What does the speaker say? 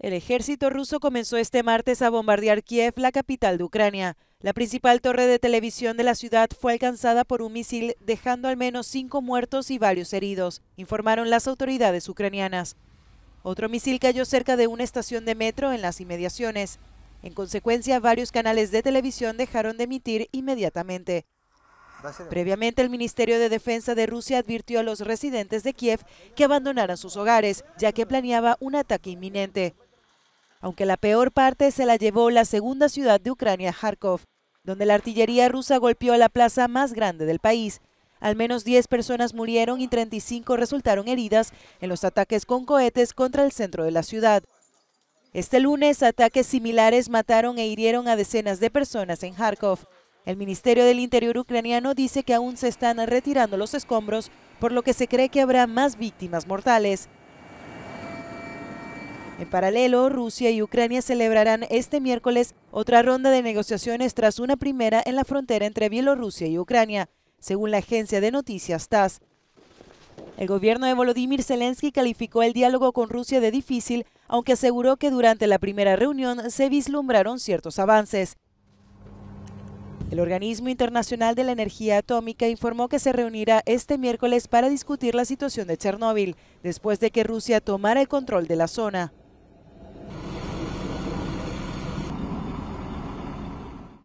El ejército ruso comenzó este martes a bombardear Kiev, la capital de Ucrania. La principal torre de televisión de la ciudad fue alcanzada por un misil, dejando al menos cinco muertos y varios heridos, informaron las autoridades ucranianas. Otro misil cayó cerca de una estación de metro en las inmediaciones. En consecuencia, varios canales de televisión dejaron de emitir inmediatamente. Previamente, el Ministerio de Defensa de Rusia advirtió a los residentes de Kiev que abandonaran sus hogares, ya que planeaba un ataque inminente aunque la peor parte se la llevó la segunda ciudad de Ucrania, Kharkov, donde la artillería rusa golpeó la plaza más grande del país. Al menos 10 personas murieron y 35 resultaron heridas en los ataques con cohetes contra el centro de la ciudad. Este lunes, ataques similares mataron e hirieron a decenas de personas en Kharkov. El Ministerio del Interior ucraniano dice que aún se están retirando los escombros, por lo que se cree que habrá más víctimas mortales. En paralelo, Rusia y Ucrania celebrarán este miércoles otra ronda de negociaciones tras una primera en la frontera entre Bielorrusia y Ucrania, según la agencia de noticias TASS. El gobierno de Volodymyr Zelensky calificó el diálogo con Rusia de difícil, aunque aseguró que durante la primera reunión se vislumbraron ciertos avances. El Organismo Internacional de la Energía Atómica informó que se reunirá este miércoles para discutir la situación de Chernóbil, después de que Rusia tomara el control de la zona.